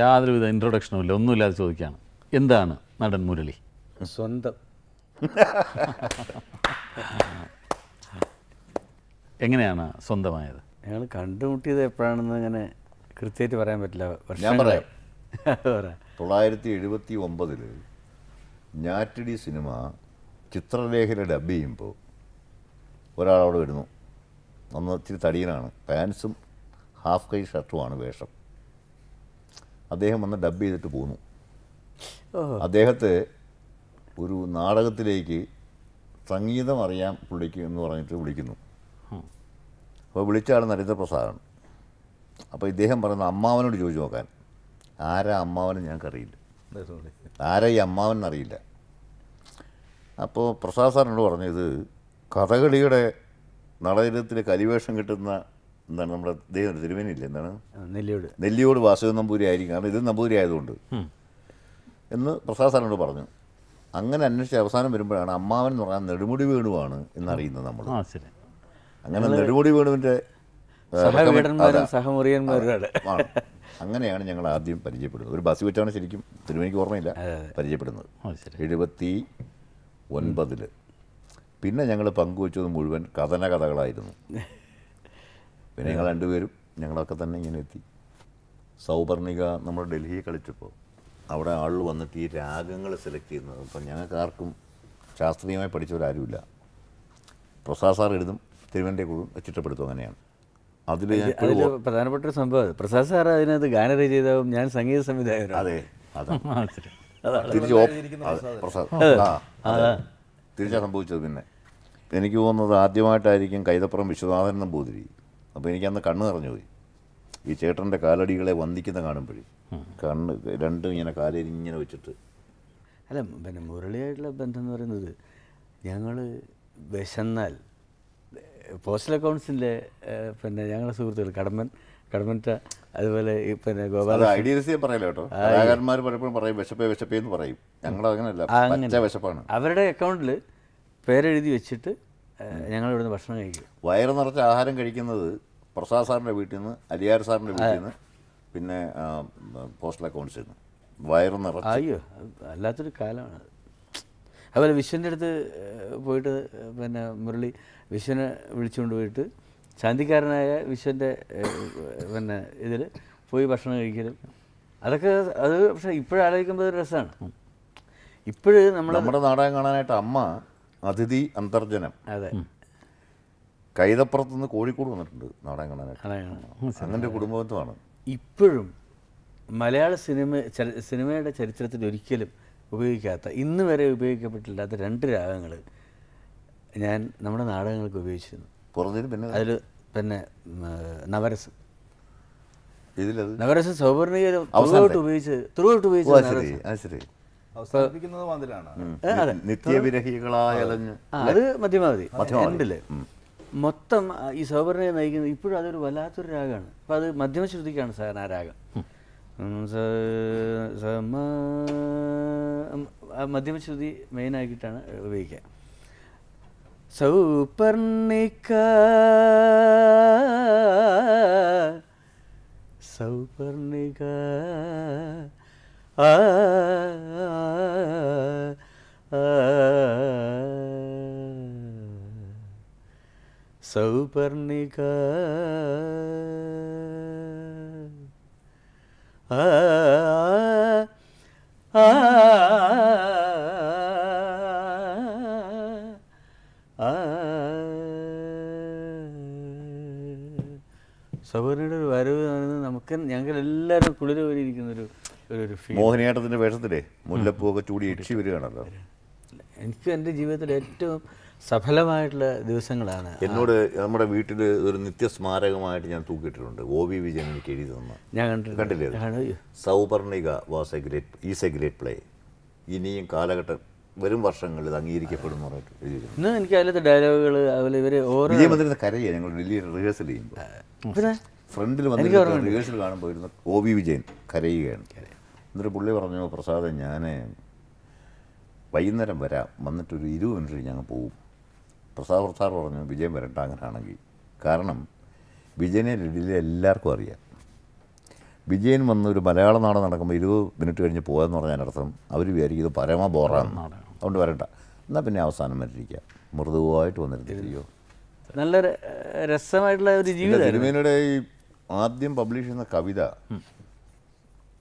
യാതൊരുവിധ ഇൻട്രൊഡക്ഷനും ഇല്ല ഒന്നുമില്ലാതെ ചോദിക്കുകയാണ് എന്താണ് നടൻ മുരളി സ്വന്തം എങ്ങനെയാണ് സ്വന്തമായത് ഞങ്ങൾ കണ്ടുമുട്ടിയത് എപ്പോഴാണെന്ന് അങ്ങനെ കൃത്യമായിട്ട് പറയാൻ പറ്റില്ല ഞാൻ പറയാം തൊള്ളായിരത്തി എഴുപത്തി ഒമ്പതിൽ ഞാറ്റടി സിനിമ ചിത്രലേഖന ഡബ് ചെയ്യുമ്പോൾ ഒരാളവിടെ വരുന്നു അന്ന് ഇത്തിരി തടിയനാണ് പാൻസും ഹാഫ് കൈ ഷർട്ടുമാണ് വേഷം അദ്ദേഹം വന്ന് ഡബ് ചെയ്തിട്ട് പോന്നു അദ്ദേഹത്തെ ഒരു നാടകത്തിലേക്ക് സംഗീതം അറിയാം പുള്ളിക്ക് എന്ന് പറഞ്ഞിട്ട് വിളിക്കുന്നു അപ്പോൾ വിളിച്ച ആൾ പ്രസാദൻ അപ്പോൾ ഇദ്ദേഹം പറയുന്ന അമ്മാവനോട് ചോദിച്ചു നോക്കാൻ ആരാ അമ്മാവനും ഞങ്ങൾക്കറിയില്ല ആരാ ഈ അമ്മാവനെന്നറിയില്ല അപ്പോൾ പ്രസാദ് സാറിനോട് പറഞ്ഞത് കഥകളിയുടെ നാടകത്തിൽ കലിവേഷം കിട്ടുന്ന എന്താണ് നമ്മുടെ ദൈവം തിരുമേനിയില്ലേ എന്താണ് നെല്ലിയോട് നെല്ലിയോട് വാസുദേവൻ നമ്പൂരി ആയിരിക്കും കാരണം ഇത് നമ്പൂരി ആയതുകൊണ്ട് എന്ന് പ്രസാദ് സാറിനോട് പറഞ്ഞു അങ്ങനെ അന്വേഷിച്ച് അവസാനം വരുമ്പോഴാണ് അമ്മാവൻ എന്ന് പറയാൻ നെടുമുടി വേണുവാണ് എന്നറിയുന്നത് നമ്മൾ അങ്ങനെ നെടുമുടി വേണുവിൻ്റെ അങ്ങനെയാണ് ഞങ്ങൾ ആദ്യം പരിചയപ്പെടുന്നത് ഒരു ബസ് വിറ്റാണ് ശരിക്കും തിരുവനിക്ക് ഓർമ്മയില്ല പരിചയപ്പെടുന്നത് എഴുപത്തി ഒൻപതില് പിന്നെ ഞങ്ങൾ പങ്കുവച്ചത് മുഴുവൻ കഥന കഥകളായിരുന്നു പിന്നെ ഞങ്ങൾ രണ്ടുപേരും ഞങ്ങളൊക്കെ തന്നെ ഇങ്ങനെ എത്തി സൗപർണിക നമ്മൾ ഡൽഹിയിൽ കളിച്ചപ്പോൾ അവിടെ ആൾ വന്നിട്ട് ഈ രാഗങ്ങൾ സെലക്ട് ചെയ്യുന്നത് അപ്പം ഞങ്ങൾക്ക് ആർക്കും ശാസ്ത്രീയമായി പഠിച്ചവരാരുമില്ല പ്രസാദ് സാർ എഴുതും തിരുവനന്തപുരം കൂടും ചിട്ടപ്പെടുത്തും അങ്ങനെയാണ് അതിൽ പ്രധാനപ്പെട്ട ഒരു സംഭവം പ്രസാദ് സാർ അതിനകത്ത് ഗാനരചയിതാവും ഞാൻ സംഗീത സംവിധായകനും അതെ തിരിച്ച് പ്രസാദ് തിരിച്ചാണ് സംഭവിച്ചത് പിന്നെ എനിക്ക് തോന്നുന്നത് ആദ്യമായിട്ടായിരിക്കും കൈതപ്പുറം വിശ്വനാഥൻ നമ്പൂതിരി അപ്പോൾ എനിക്കന്ന് കണ്ണ് നിറഞ്ഞു പോയി ഈ ചേട്ടൻ്റെ കാലടികളെ വന്ദിക്കുന്ന കാണുമ്പോഴേ കണ്ണ് രണ്ടും ഇങ്ങനെ കാലിങ്ങനെ വെച്ചിട്ട് അല്ല പിന്നെ മുരളിയായിട്ടുള്ള ബന്ധം എന്ന് പറയുന്നത് ഞങ്ങൾ വിശന്നാൽ പോസ്റ്റൽ അക്കൗണ്ട്സിൻ്റെ പിന്നെ ഞങ്ങളുടെ സുഹൃത്തുക്കൾ കടമ്പൻ കടമ്പൻറ്റ അതുപോലെ ഈ പിന്നെ ഗോപാല ഐഡിയൽസ് പറയില്ല കേട്ടോ കലാകാരന്മാർ പലപ്പോഴും പറയും വിശപ്പേ വിശപ്പേ എന്ന് പറയും ഞങ്ങൾ അല്ല അങ്ങനെ വിശപ്പാണ് അവരുടെ അക്കൗണ്ടിൽ പേരെഴുതി വെച്ചിട്ട് ഞങ്ങൾ ഇവിടുന്ന് ഭക്ഷണം കഴിക്കും വയറ് നിറച്ച ആഹാരം കഴിക്കുന്നത് പ്രസാദ് സാറിൻ്റെ വീട്ടിൽ നിന്ന് അലിയാർ സാറിൻ്റെ വീട്ടിൽ നിന്ന് പിന്നെ പോസ്റ്റൽ അക്കൗണ്ട്സിൽ നിന്ന് വയറ് നിറച്ച് അയ്യോ അല്ലാത്തൊരു കാലമാണ് അതുപോലെ വിശ്വൻ്റെ അടുത്ത് പോയിട്ട് പിന്നെ മുരളി വിശ്വനെ വിളിച്ചുകൊണ്ട് പോയിട്ട് ശാന്തിക്കാരനായ വിശ്വൻ്റെ പിന്നെ ഇതിൽ പോയി ഭക്ഷണം കഴിക്കലും അതൊക്കെ അത് പക്ഷേ ഇപ്പോഴാലോചിക്കുമ്പോൾ രസമാണ് ഇപ്പോഴും നമ്മൾ നമ്മുടെ നാടകം കാണാനായിട്ട് അമ്മ അതിഥി അന്തർജനം അതെ കൈതപ്പുറത്തുനിന്ന് കോഴിക്കോട് വന്നിട്ടുണ്ട് നാടകങ്ങളായിട്ട് അങ്ങനെ കുടുംബത്വമാണ് ഇപ്പോഴും മലയാള സിനിമ സിനിമയുടെ ചരിത്രത്തിൽ ഒരിക്കലും ഉപയോഗിക്കാത്ത ഇന്ന് വരെ ഉപയോഗിക്കപ്പെട്ടില്ലാത്ത രണ്ട് രാഗങ്ങൾ ഞാൻ നമ്മുടെ നാടകങ്ങൾക്ക് ഉപയോഗിച്ചിരുന്നു പുറത്തിന് പിന്നെ അതിൽ പിന്നെ നവരസം നവരസം സൗപർണികൾ തുറവോട്ട് ഉപയോഗിച്ച് തുറവോട്ട് അത് മധ്യമാവധി എൻഡില് മൊത്തം ഈ സൗപർണയെ നയിക്കുന്നത് ഇപ്പോഴും അതൊരു വല്ലാത്തൊരു രാഗമാണ് അപ്പൊ അത് മധ്യമ ശ്രുതിക്കാണ് സാധാരണ ആ രാഗം മധ്യമ ശ്രുതി ആയിട്ടാണ് ഉപയോഗിക്കുക സൗപർണിക സൗപർണിക സൗപർണിക സൗപർണിയുടെ ഒരു വരവ് നമുക്ക് ഞങ്ങൾ എല്ലാവരും കുളിരോരിയിരിക്കുന്നൊരു മോഹിനിയാട്ടത്തിന്റെ വേഷത്തിലേ മുല്ലപ്പൂ ഒക്കെ ചൂടി ഇടിച്ചു വരികയാണല്ലോ എനിക്ക് എന്റെ ജീവിതത്തിൽ ഏറ്റവും സഫലമായിട്ടുള്ള ദിവസങ്ങളാണ് എന്നോട് നമ്മുടെ വീട്ടിൽ ഒരു നിത്യ സ്മാരകമായിട്ട് ഞാൻ തൂക്കിയിട്ടിട്ടുണ്ട് ഒ വി വിജയൻ എനിക്ക് എഴുതി തന്ന ഞാൻ കണ്ടില്ലേ Souparnika was a great is a great play ഇനിയും കാലഘട്ടം വരും വർഷങ്ങളിൽ ഇത് അംഗീകരിക്കപ്പെടുന്നു ഇന്ന് എനിക്ക് അതിലത്തെ ഡയലോഗുകൾ അതുപോലെ ഇവർ ഓരോ വിജയം വന്നിരുന്ന ഞങ്ങൾ ഡൽഹിയിൽ റിഹേഴ്സൽ ചെയ്യുമ്പോൾ ഫ്രണ്ടിൽ വന്നിരുന്ന റിഹേഴ്സൽ കാണുമ്പോൾ ഒ വി വിജയൻ കരയുകയാണ് എന്നിട്ട് പുള്ളി പറഞ്ഞു പ്രസാദ് ഞാൻ വൈകുന്നേരം വരാം വന്നിട്ടൊരു ഇരുപത് മിനിറ്റ് ഞങ്ങൾ പോവും പ്രസാദ് പ്രസാദ് പറഞ്ഞു വിജയം വരട്ടെ അങ്ങനെയാണെങ്കിൽ കാരണം വിജയനെ ലഡിലെ എല്ലാവർക്കും അറിയാം വിജയൻ വന്ന് ഒരു മലയാള നാട് നടക്കുമ്പോൾ ഇരുപത് മിനിറ്റ് കഴിഞ്ഞ് പോകാമെന്ന് അർത്ഥം അവർ വിചാരിക്കും ഇത് പരമ ബോറാന്ന് അതുകൊണ്ട് വരണ്ട എന്നാൽ പിന്നെ അവസാനം വരിരിക്കുക മൃദുവായിട്ട് വന്നിരുന്നില്ലയോ നല്ല രസമായിട്ടുള്ള ഒരു ജീവിതം ഈ ആദ്യം പബ്ലിഷ് ചെയ്യുന്ന കവിത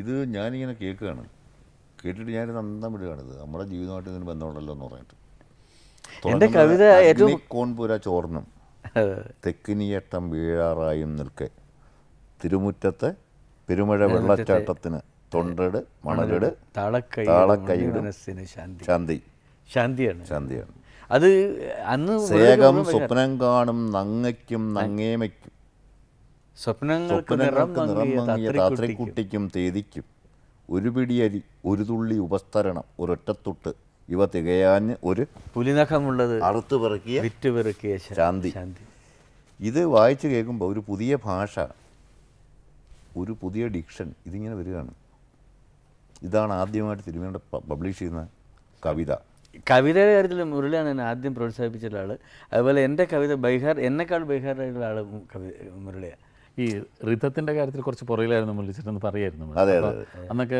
ഇത് ഞാനിങ്ങനെ കേൾക്കുകയാണ് കേട്ടിട്ട് ഞാനിത് അന്തം വിടുകയാണിത് നമ്മുടെ ജീവിതമായിട്ട് ഇതിന് ബന്ധമുണ്ടല്ലോ എന്ന് പറഞ്ഞിട്ട് എൻ്റെ കവിത ഏറ്റവും കോൺപുര ചോർന്നും തെക്കിനിയട്ടം വീഴാറായും നിൽക്കെ തിരുമുറ്റത്തെ പെരുമഴ വെള്ളച്ചാട്ടത്തിന് തൊണ്ടട് മണലിട് താളക്കൈയുടെ ശാന്തി ശാന്തിയാണ് ശാന്തിയാണ് അത് അന്ന് സേകം സ്വപ്നം കാണും നങ്ങയ്ക്കും നങ്ങേമയ്ക്കും സ്വപ്നങ്ങൾക്ക് നിറം മങ്ങിയ താത്രിക്കുട്ടിക്കും തേതിക്കും ഒരു പിടിയരി ഒരു തുള്ളി ഉപസ്തരണം ഒരൊറ്റത്തൊട്ട് ഇവ തികയാഞ്ഞ് ഒരു പുലിനഖമുള്ളത് അറുത്ത് പിറക്കിയ വിറ്റ് പെറുക്കിയ ശാന്തി ശാന്തി ഇത് വായിച്ചു കേൾക്കുമ്പോൾ ഒരു പുതിയ ഭാഷ ഒരു പുതിയ ഡിക്ഷൻ ഇതിങ്ങനെ വരികയാണ് ഇതാണ് ആദ്യമായിട്ട് തിരുമേണ്ട പബ്ലിഷ് ചെയ്യുന്ന കവിത കവിതയുടെ കാര്യത്തിൽ മുരളിയാണ് എന്നെ ആദ്യം പ്രോത്സാഹിപ്പിച്ചിട്ടുള്ള ആൾ അതുപോലെ എൻ്റെ കവിത ബൈഹാർ എന്നെക്കാൾ ബൈഹാറായിട്ടുള്ള ആൾ കവി മുരളിയാണ് ഈ റിതത്തിന്റെ കാര്യത്തിൽ കുറച്ച് പുറകിലായിരുന്നു വിളിച്ചിട്ടെന്ന് പറയായിരുന്നു അന്നൊക്കെ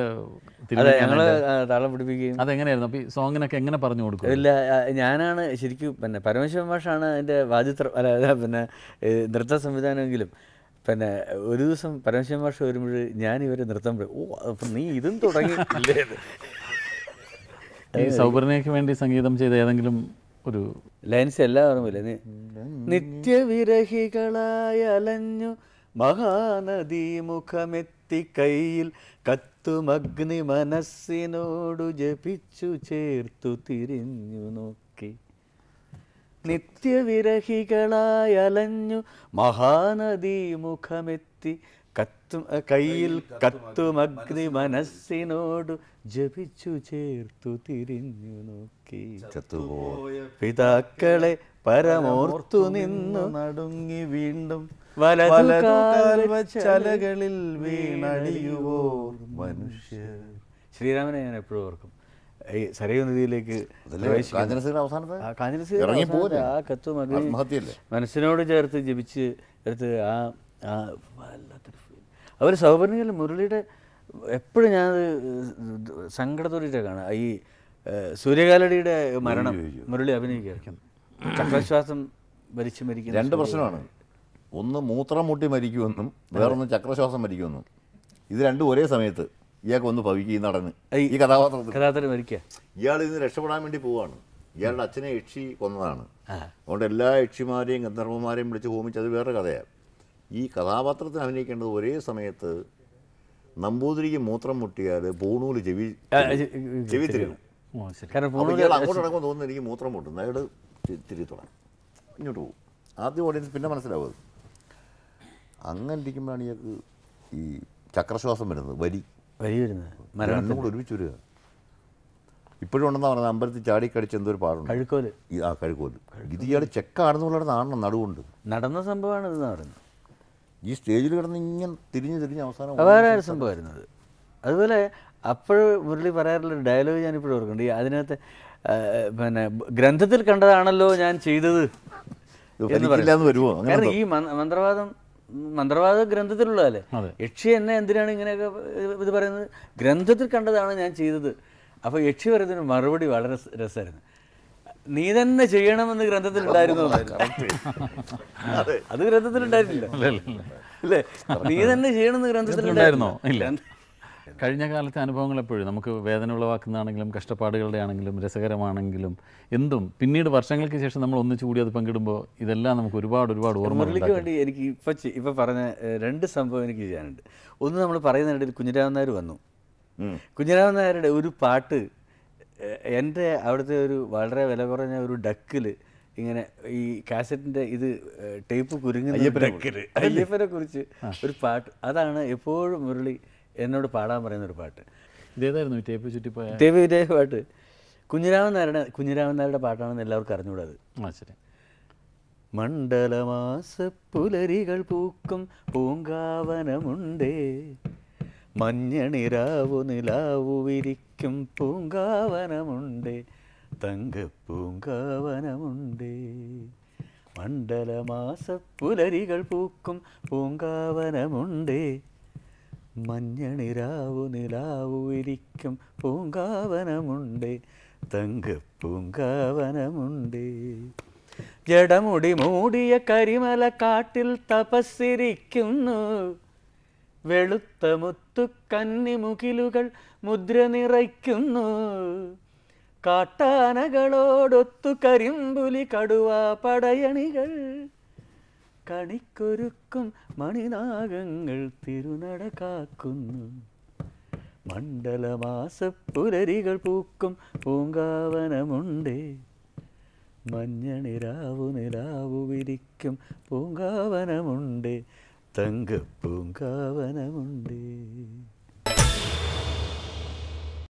അതെ ഞങ്ങള് താളം പിടിപ്പിക്കുകയും അതെങ്ങനെയായിരുന്നു അപ്പൊ ഈ സോങ്ങിനൊക്കെ എങ്ങനെ പറഞ്ഞു കൊടുക്കും ഇല്ല ഞാനാണ് ശരിക്കും പിന്നെ പരമേശ്വരൻ മാഷാണ് എൻ്റെ വാദിത്രം അല്ല പിന്നെ നൃത്ത സംവിധാനമെങ്കിലും പിന്നെ ഒരു ദിവസം പരമേശ്വരൻ മാഷ വരുമ്പോൾ ഞാൻ ഇവരെ നൃത്തം ഓ അപ്പൊ നീ ഇതും തുടങ്ങി ഈ സൗപർണയ്ക്ക് വേണ്ടി സംഗീതം ചെയ്ത ഏതെങ്കിലും ഒരു ലൈൻസ് എല്ലാം ഓർമ്മയില്ലേ നിത്യവിരഹികളായി അലഞ്ഞു മഹാനദീമുഖമെത്തി കയ്യിൽ കത്തുമഗ്നി മനസ്സിനോടു ജപിച്ചു ചേർത്തു തിരിഞ്ഞു നോക്കി നിത്യവിരഹികളായി അലഞ്ഞു മഹാനദീമുഖമെത്തി കത്തു കയ്യിൽ കത്തുമഗ്നി മനസ്സിനോടു ജപിച്ചു ചേർത്തു തിരിഞ്ഞു നോക്കി പിതാക്കളെ പരമോർത്തു നിന്നു നടുങ്ങി വീണ്ടും വലതുകാൽവച്ചലകളിൽ വീണടിയുവോ മനുഷ്യർ ശ്രീരാമനെ ഞാൻ എപ്പോഴും ഓർക്കും ഈ സരയ നദിയിലേക്ക് മനസ്സിനോട് ചേർത്ത് ജപിച്ച് എടുത്ത് ആ അവർ സൗപർണികൾ മുരളിയുടെ എപ്പോഴും ഞാനത് സങ്കടത്തോടെ കാണാം ഈ സൂര്യകാലടിയുടെ മരണം മുരളി അഭിനയിക്കുക ചക്രശ്വാസം ഭരിച്ചു മരിക്കുന്ന രണ്ട് പ്രശ്നമാണ് ഒന്ന് മൂത്രം മുട്ടി മരിക്കുമെന്നും വേറൊന്ന് ചക്രശ്വാസം മരിക്കുമെന്നും ഇത് രണ്ടും ഒരേ സമയത്ത് ഇയാൾക്ക് ഒന്ന് ഭവിക്കുക ഈ നടന്ന് ഈ കഥാപാത്രം മരിക്കുക ഇയാൾ ഇന്ന് രക്ഷപ്പെടാൻ വേണ്ടി പോവാണ് ഇയാളുടെ അച്ഛനെ യക്ഷി കൊന്നതാണ് അതുകൊണ്ട് എല്ലാ യക്ഷിമാരെയും ഗന്ധർവന്മാരെയും വിളിച്ച് ഹോമിച്ചത് വേറെ കഥയാണ് ഈ കഥാപാത്രത്തിന് അഭിനയിക്കേണ്ടത് ഒരേ സമയത്ത് നമ്പൂതിരിക്ക് മൂത്രം മുട്ടിയാൽ പൂണൂല് ചെവി ചെവി തിരിയണം ഇയാൾ അങ്ങോട്ട് നടക്കുമ്പോൾ തോന്നുന്നു എനിക്ക് മൂത്രം മുട്ടുന്നു അയാൾ തിരി തുടങ്ങും ഇങ്ങോട്ട് പോകും ആദ്യം ഓഡിയൻസ് പിന്നെ മനസ്സിലാവും അങ്ങനെ ഇരിക്കുമ്പോഴാണ് ഇയാൾക്ക് ഈ ചക്രശ്വാസം വരുന്നത് വരി വരി വരുന്നത് മരണം കൂടെ ഒരുമിച്ച് വരിക ഇപ്പോഴും ഉണ്ടെന്ന് പറഞ്ഞത് അമ്പലത്തിൽ ചാടിക്കടിച്ച് എന്തോ ഒരു പാടുണ്ട് കഴുക്കോല് ആ കഴുക്കോല് ഇത് ഇയാൾ ചെക്കാടുന്നുള്ളത് കാണണം നടുവുണ്ട് നടന്ന സംഭവമാണ് ഇത് നടന്നത് ഈ സ്റ്റേജിൽ കിടന്ന് ഇങ്ങനെ തിരിഞ്ഞ് തിരിഞ്ഞ് അവസാനം വേറെ ഒരു അത് അതുപോലെ അപ്പോഴും മുരളി പറയാറുള്ള ഡയലോഗ് ഞാനിപ്പോഴും ഓർക്കുന്നുണ്ട് ഈ അതിനകത്ത് പിന്നെ ഗ്രന്ഥത്തിൽ കണ്ടതാണല്ലോ ഞാൻ ചെയ്തത് എന്ന് പറയുമോ ഈ മന്ത്രവാദം മന്ത്രവാദ ഗ്രന്ഥത്തിലുള്ളതല്ലേ യക്ഷി എന്നെ എന്തിനാണ് ഇങ്ങനെയൊക്കെ ഇത് പറയുന്നത് ഗ്രന്ഥത്തിൽ കണ്ടതാണ് ഞാൻ ചെയ്തത് അപ്പോൾ യക്ഷി പറയുന്നതിന് മറുപടി വളരെ രസമായിരുന്നു നീ തന്നെ ചെയ്യണമെന്ന് ഗ്രന്ഥത്തിൽ ഉണ്ടായിരുന്നു അത് ഗ്രന്ഥത്തിൽ ഉണ്ടായിരുന്നില്ല അല്ലേ നീ തന്നെ ചെയ്യണമെന്ന് ഗ്രന്ഥത്തിൽ ഉണ്ടായിരുന്നോ ഇല്ല കഴിഞ്ഞ കാലത്തെ അനുഭവങ്ങൾ എപ്പോഴും നമുക്ക് വേദന ഉളവാക്കുന്നതാണെങ്കിലും കഷ്ടപ്പാടുകളുടെ ആണെങ്കിലും രസകരമാണെങ്കിലും എന്തും പിന്നീട് വർഷങ്ങൾക്ക് ശേഷം നമ്മൾ ഒന്നിച്ചു കൂടി അത് പങ്കിടുമ്പോൾ ഇതെല്ലാം നമുക്ക് ഒരുപാട് ഒരുപാട് ഓർമ്മകൾക്ക് വേണ്ടി എനിക്ക് ഇപ്പോൾ ഇപ്പോൾ പറഞ്ഞ രണ്ട് സംഭവം എനിക്ക് ചെയ്യാനുണ്ട് ഒന്ന് നമ്മൾ പറയുന്നതിനിടയിൽ കുഞ്ഞിരാമൻ നായർ വന്നു കുഞ്ഞിരാമൻ നായരുടെ ഒരു പാട്ട് എൻ്റെ അവിടുത്തെ ഒരു വളരെ വില കുറഞ്ഞ ഒരു ഡക്കിൽ ഇങ്ങനെ ഈ കാസറ്റിന്റെ ഇത് ടേപ്പ് കുരുങ്ങുന്ന അയ്യപ്പനെ കുറിച്ച് ഒരു പാട്ട് അതാണ് എപ്പോഴും മുരളി എന്നോട് പാടാൻ പറയുന്ന ഒരു പാട്ട് ഇതേതായിരുന്നു ടേപ്പ് ചുറ്റിപ്പോയ ടേപ്പ് ചുറ്റിയ പാട്ട് കുഞ്ഞിരാമൻ നായരുടെ കുഞ്ഞിരാമൻ നായരുടെ പാട്ടാണെന്ന് എല്ലാവർക്കും അറിഞ്ഞുകൂടാത് ശരി മണ്ഡലമാസ പുലരികൾ പൂക്കും പൂങ്കാവനമുണ്ടേ മഞ്ഞണിരാവു നിലാവു വിരിക്കും പൂങ്കാവനമുണ്ടേ തങ്കപ്പൂങ്കാവനമുണ്ടേ മണ്ഡലമാസ പുലരികൾ പൂക്കും പൂങ്കാവനമുണ്ടേ മഞ്ഞണിരാവു നിലാവു ഇരിക്കും പൂങ്കാവനമുണ്ട് പൂങ്കാവനമുണ്ട് ജഡമുടി മൂടിയ കരിമല കാട്ടിൽ തപസ്സിരിക്കുന്നു വെളുത്ത മുത്തു മുകിലുകൾ മുദ്ര നിറയ്ക്കുന്നു കാട്ടാനകളോടൊത്തു കരിമ്പുലി കടുവ പടയണികൾ കണിക്കൊരുക്കും മണിനാഗങ്ങൾ തിരുനട കാക്കുന്നു മണ്ഡലമാസപ്പുലരികൾ പൂക്കും പൂങ്കാവനമുണ്ടേ മഞ്ഞണിരാവു നിലാവു വിരിക്കും പൂങ്കാവനമുണ്ട് തങ്കപ്പൂങ്കാവനമുണ്ട്